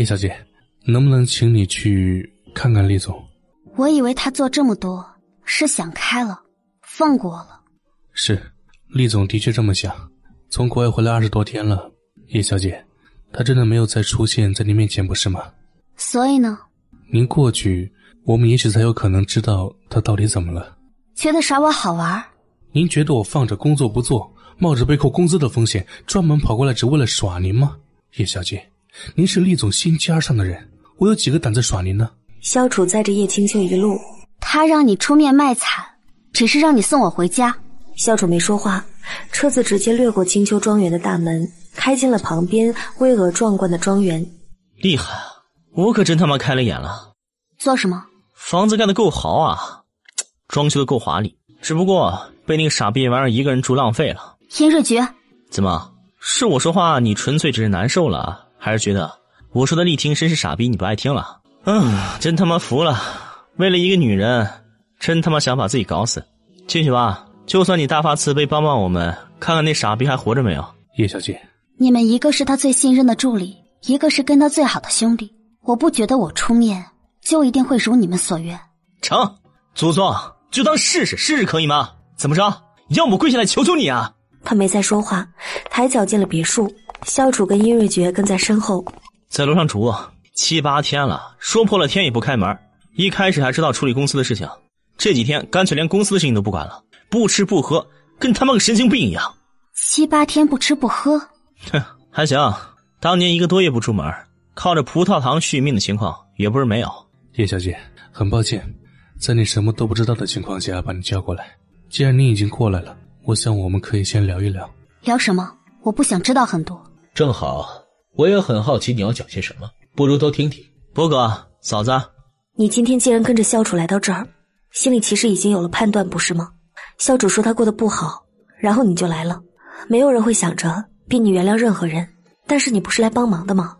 叶小姐，能不能请你去看看厉总？我以为他做这么多是想开了，放过我了。是，厉总的确这么想。从国外回来二十多天了，叶小姐，他真的没有再出现在你面前，不是吗？所以呢？您过去，我们也许才有可能知道他到底怎么了。觉得耍我好玩？您觉得我放着工作不做，冒着被扣工资的风险，专门跑过来，只为了耍您吗，叶小姐？您是厉总心尖上的人，我有几个胆子耍您呢？萧楚在这叶清秋一路，他让你出面卖惨，只是让你送我回家。萧楚没说话，车子直接掠过清秋庄园的大门，开进了旁边巍峨壮观的庄园。厉害啊，我可真他妈开了眼了。做什么？房子盖得够豪啊，装修得够华丽，只不过被那个傻逼玩意儿一个人住浪费了。颜瑞菊，怎么是我说话你纯粹只是难受了啊？还是觉得我说的力挺真是傻逼，你不爱听了？嗯，真他妈服了！为了一个女人，真他妈想把自己搞死！进去吧，就算你大发慈悲帮帮我们，看看那傻逼还活着没有？叶小姐，你们一个是他最信任的助理，一个是跟他最好的兄弟，我不觉得我出面就一定会如你们所愿。成，祖宗，就当试试，试试可以吗？怎么着，要么跪下来求求你啊？他没再说话，抬脚进了别墅。萧楚跟殷瑞珏跟在身后，在楼上住七八天了，说破了天也不开门。一开始还知道处理公司的事情，这几天干脆连公司的事情都不管了，不吃不喝，跟他妈个神经病一样。七八天不吃不喝，哼，还行。当年一个多月不出门，靠着葡萄糖续命的情况也不是没有。叶小姐，很抱歉，在你什么都不知道的情况下把你叫过来。既然你已经过来了，我想我们可以先聊一聊。聊什么？我不想知道很多。正好，我也很好奇你要讲些什么，不如都听听。波哥，嫂子，你今天既然跟着萧楚来到这儿，心里其实已经有了判断，不是吗？萧楚说他过得不好，然后你就来了。没有人会想着逼你原谅任何人，但是你不是来帮忙的吗？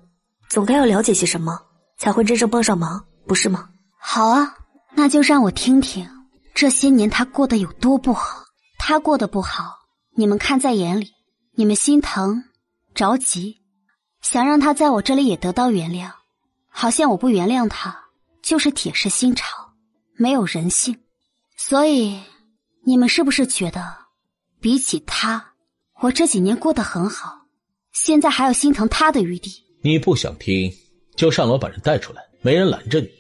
总该要了解些什么，才会真正帮上忙，不是吗？好啊，那就让我听听，这些年他过得有多不好。他过得不好，你们看在眼里，你们心疼。着急，想让他在我这里也得到原谅，好像我不原谅他就是铁石心肠，没有人性。所以，你们是不是觉得，比起他，我这几年过得很好，现在还有心疼他的余地？你不想听，就上楼把人带出来，没人拦着你。